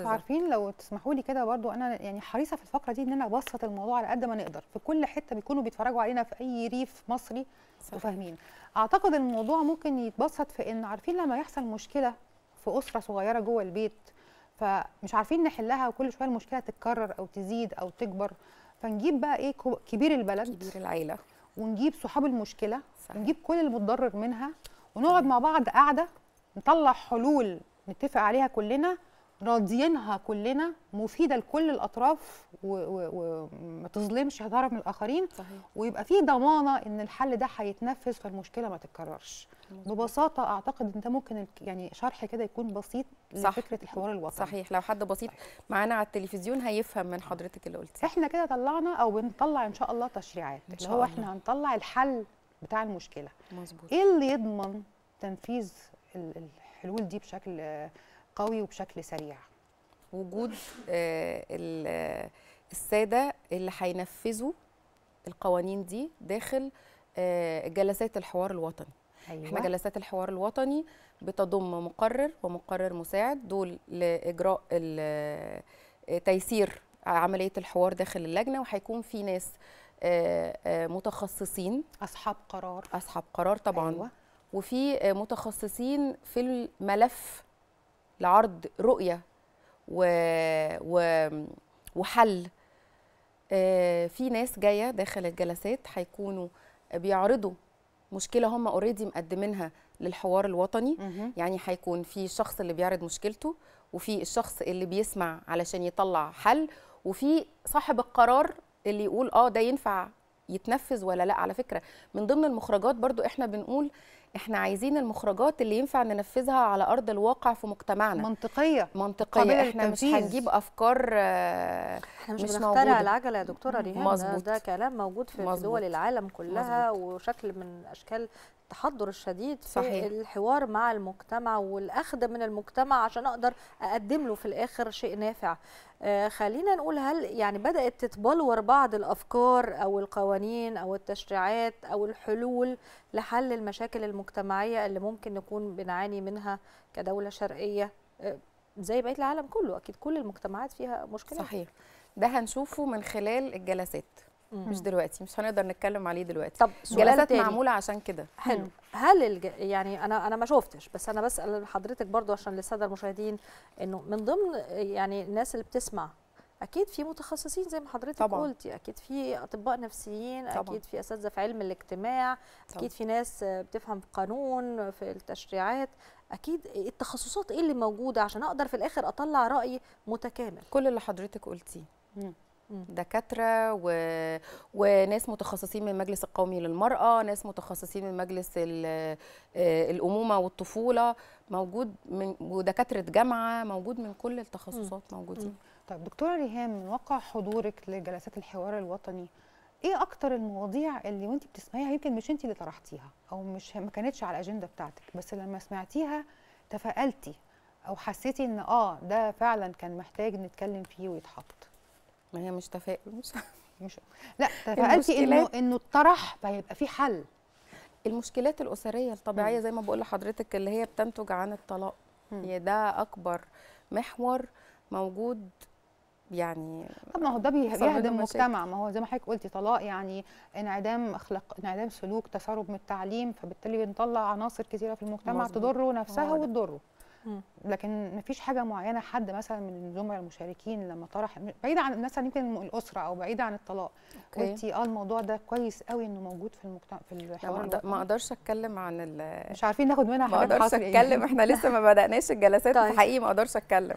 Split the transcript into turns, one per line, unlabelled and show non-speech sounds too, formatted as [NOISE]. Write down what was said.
عارفين لو تسمحوا لي كده برضو انا يعني حريصه في الفقره دي ان انا ابسط الموضوع على قد ما نقدر في كل حته بيكونوا بيتفرجوا علينا في اي ريف مصري وفاهمين اعتقد الموضوع ممكن يتبسط في ان عارفين لما يحصل مشكله في اسره صغيره جوه البيت فمش عارفين نحلها وكل شويه المشكله تتكرر او تزيد او تكبر فنجيب بقى ايه كبير البلد كبير العيله ونجيب صحاب المشكله صحيح. ونجيب كل المتضرر منها ونقعد مع بعض قاعده نطلع حلول نتفق عليها كلنا راضيينها كلنا مفيده لكل الاطراف وما تظلمش هتعرف من الاخرين صحيح. ويبقى في ضمانه ان الحل ده هيتنفذ فالمشكله ما تتكررش ببساطه اعتقد ان ده ممكن يعني شرح كده يكون بسيط صح. لفكره الحوار الوطني صحيح لو حد بسيط طيب. معانا على التلفزيون هيفهم من حضرتك اللي قلتي احنا كده طلعنا او بنطلع ان شاء الله تشريعات إن شاء اللي هو الله. احنا هنطلع الحل بتاع المشكله مظبوط ايه اللي يضمن تنفيذ الحلول دي بشكل قوي وبشكل سريع وجود آه، الساده اللي هينفذوا
القوانين دي داخل آه، جلسات الحوار الوطني
أيوة. احنا جلسات
الحوار الوطني بتضم مقرر ومقرر مساعد دول لاجراء آه، تيسير عمليه الحوار داخل اللجنه وهيكون في ناس متخصصين اصحاب قرار اصحاب قرار طبعا أيوة. وفي متخصصين في الملف لعرض رؤيه و... و... وحل آه، في ناس جايه داخل الجلسات هيكونوا بيعرضوا مشكله هم اوريدي مقدمينها للحوار الوطني يعني هيكون في الشخص اللي بيعرض مشكلته وفي الشخص اللي بيسمع علشان يطلع حل وفي صاحب القرار اللي يقول اه ده ينفع يتنفذ ولا لا على فكره من ضمن المخرجات برضو احنا بنقول احنا عايزين المخرجات اللي ينفع ننفذها على ارض الواقع في مجتمعنا منطقيه منطقيه احنا التنفيذ. مش هنجيب
افكار آه، احنا مش, مش بنخترع العجله يا دكتوره ريهام ده, ده كلام موجود في مزبوط. دول العالم كلها مزبوط. وشكل من اشكال التحضر الشديد في صحيح. الحوار مع المجتمع والاخذ من المجتمع عشان اقدر اقدم له في الاخر شيء نافع آه خلينا نقول هل يعني بدات تتبلور بعض الافكار او القوانين او التشريعات او الحلول لحل المشاكل المجتمع. المجتمعيه اللي ممكن نكون بنعاني منها كدوله شرقيه آه، زي بقيه العالم كله اكيد كل المجتمعات فيها مشكله صحيح ده هنشوفه من خلال الجلسات مم. مش
دلوقتي مش هنقدر نتكلم
عليه دلوقتي طب جلسات تاني. معموله عشان كده حلو هل الج... يعني انا انا ما شفتش بس انا بسال حضرتك برضو عشان للساده المشاهدين انه من ضمن يعني الناس اللي بتسمع اكيد في متخصصين زي ما حضرتك طبعا. قلتي اكيد في اطباء نفسيين طبعا. اكيد في اساتذه في علم الاجتماع طبعا. اكيد في ناس بتفهم في في التشريعات اكيد التخصصات ايه اللي موجوده عشان اقدر في الاخر اطلع راي متكامل كل اللي حضرتك قلتيه
دكاتره و... وناس متخصصين من المجلس القومي للمراه ناس متخصصين من مجلس ال... آه، الامومه والطفوله موجود من ودكاتره جامعه موجود من كل التخصصات
موجودين طيب دكتوره ريهام من واقع حضورك لجلسات الحوار الوطني ايه اكتر المواضيع اللي وانت بتسمعيها يمكن مش انت اللي طرحتيها او مش ما كانتش على الاجنده بتاعتك بس لما سمعتيها تفائلتي او حسيتي ان اه ده فعلا كان محتاج نتكلم فيه ويتحط ما هي مش تفائل مش [LAUGHS] مش لا [LAUGHS] تفائلتي انه انه اتطرح فهيبقى في حل المشكلات الاسريه الطبيعيه زي ما بقول
لحضرتك اللي هي بتنتج عن الطلاق هي ده اكبر محور موجود
يعني طب آه، ما هو ده بيهدم المجتمع ما هو زي ما حضرتك قلتي طلاق يعني انعدام اخلاق انعدام سلوك تسرب من التعليم فبالتالي بنطلع عناصر كثيره في المجتمع مزبوط. تضره نفسها وتضره لكن مفيش حاجه معينه حد مثلا من الزملاء المشاركين لما طرح بعيد عن مثلا يمكن الاسره او بعيد عن الطلاق قلتي اه الموضوع ده كويس قوي انه موجود في المجتمع في الحوار ما اقدرش اتكلم عن ال... مش عارفين ناخد منها حاجه ما اقدرش إيه؟ اتكلم احنا لسه ما بداناش الجلسات طيب.
ما اقدرش اتكلم